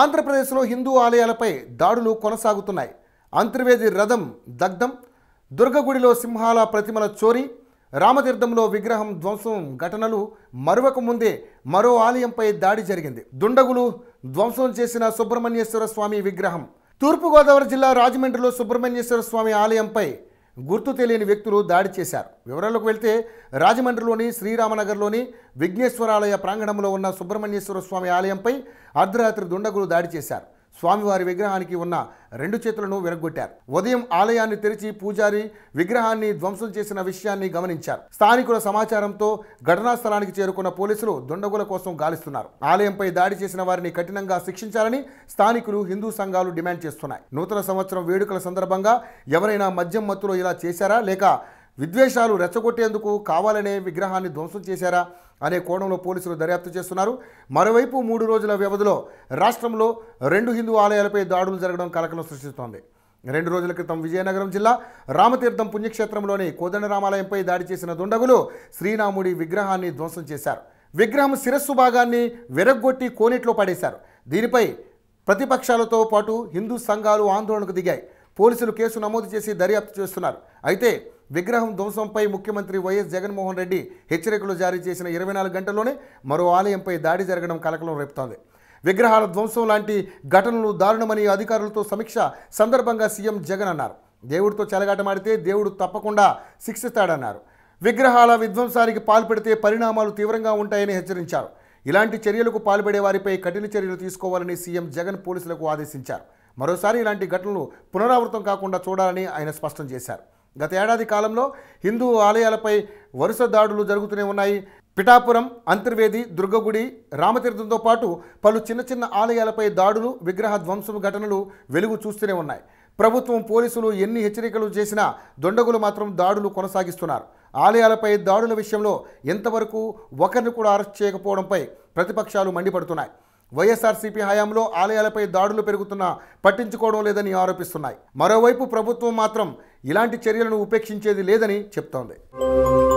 ఆంధ్రప్రదేశ్లో హిందూ ఆలయాలపై దాడులు కొనసాగుతున్నాయి అంతర్వేది రథం దగ్ధం దుర్గగుడిలో సింహాల ప్రతిమల చోరీ రామతీర్థంలో విగ్రహం ధ్వంసం ఘటనలు మరొక ముందే మరో ఆలయంపై దాడి జరిగింది దుండగులు ధ్వంసం చేసిన సుబ్రహ్మణ్యేశ్వర స్వామి విగ్రహం తూర్పుగోదావరి జిల్లా రాజమండ్రిలో సుబ్రహ్మణ్యేశ్వర స్వామి ఆలయంపై గుర్తు తెలియని వ్యక్తులు దాడి చేశారు వివరాలకు వెళ్తే రాజమండ్రిలోని శ్రీరామనగర్లోని విఘ్నేశ్వరాలయ ప్రాంగణంలో ఉన్న సుబ్రహ్మణ్యేశ్వర స్వామి ఆలయంపై అర్ధరాత్రి దుండగులు దాడి చేశారు స్వామివారి విగ్రహానికి ఉన్న రెండు చేతులను విరగొట్టారు ఉదయం ఆలయాన్ని తెరిచి పూజారి విగ్రహాన్ని ధ్వంసం చేసిన విషయాన్ని గమనించారు స్థానికుల సమాచారంతో ఘటనా స్థలానికి చేరుకున్న పోలీసులు దుండగుల కోసం గాలిస్తున్నారు ఆలయంపై దాడి చేసిన వారిని కఠినంగా శిక్షించాలని స్థానికులు హిందూ సంఘాలు డిమాండ్ చేస్తున్నాయి నూతన సంవత్సరం వేడుకల సందర్భంగా ఎవరైనా మద్యం మత్తులో ఇలా చేశారా లేక విద్వేషాలు రెచ్చగొట్టేందుకు కావాలనే విగ్రహాన్ని ధ్వంసం చేశారా అనే కోణంలో పోలీసులు దర్యాప్తు చేస్తున్నారు మరోవైపు మూడు రోజుల వ్యవధిలో రాష్ట్రంలో రెండు హిందూ ఆలయాలపై దాడులు జరగడం కలకలం సృష్టిస్తోంది రెండు రోజుల క్రితం విజయనగరం జిల్లా రామతీర్థం పుణ్యక్షేత్రంలోని కోదండరామాలయంపై దాడి చేసిన దుండగులు శ్రీరాముడి విగ్రహాన్ని ధ్వంసం చేశారు విగ్రహం శిరస్సు భాగాన్ని విరగ్గొట్టి కోనేట్లో పడేశారు దీనిపై ప్రతిపక్షాలతో పాటు హిందూ సంఘాలు ఆందోళనకు దిగాయి పోలీసులు కేసు నమోదు చేసి దర్యాప్తు చేస్తున్నారు అయితే విగ్రహం ధ్వంసంపై ముఖ్యమంత్రి వైఎస్ జగన్మోహన్ రెడ్డి హెచ్చరికలు జారీ చేసిన ఇరవై నాలుగు గంటల్లోనే మరో ఆలయంపై దాడి జరగడం కలకలం రేపుతోంది విగ్రహాల ధ్వంసం లాంటి ఘటనలు దారుణమని అధికారులతో సమీక్ష సందర్భంగా సీఎం జగన్ అన్నారు దేవుడితో చెలగాటమాడితే దేవుడు తప్పకుండా శిక్షిస్తాడన్నారు విగ్రహాల విధ్వంసానికి పాల్పడితే పరిణామాలు తీవ్రంగా ఉంటాయని హెచ్చరించారు ఇలాంటి చర్యలకు పాల్పడే వారిపై కఠిన చర్యలు తీసుకోవాలని సీఎం జగన్ పోలీసులకు ఆదేశించారు మరోసారి ఇలాంటి ఘటనలు పునరావృతం కాకుండా చూడాలని ఆయన స్పష్టం చేశారు గత ఏడాది కాలంలో హిందూ ఆలయాలపై వరుస దాడులు జరుగుతూనే ఉన్నాయి పిఠాపురం అంతర్వేది దుర్గగుడి రామతీర్థంతో పాటు పలు చిన్న చిన్న ఆలయాలపై దాడులు విగ్రహ ధ్వంసం ఘటనలు వెలుగు చూస్తూనే ఉన్నాయి ప్రభుత్వం పోలీసులు ఎన్ని హెచ్చరికలు చేసినా దొండగులు మాత్రం దాడులు కొనసాగిస్తున్నారు ఆలయాలపై దాడుల విషయంలో ఎంతవరకు ఒకరిని కూడా అరెస్ట్ చేయకపోవడంపై ప్రతిపక్షాలు మండిపడుతున్నాయి వైఎస్ఆర్సీపీ హయాంలో ఆలయాలపై దాడులు పెరుగుతున్నా పట్టించుకోవడం లేదని ఆరోపిస్తున్నాయి మరోవైపు ప్రభుత్వం మాత్రం ఇలాంటి చర్యలను ఉపేక్షించేది లేదని చెప్తోంది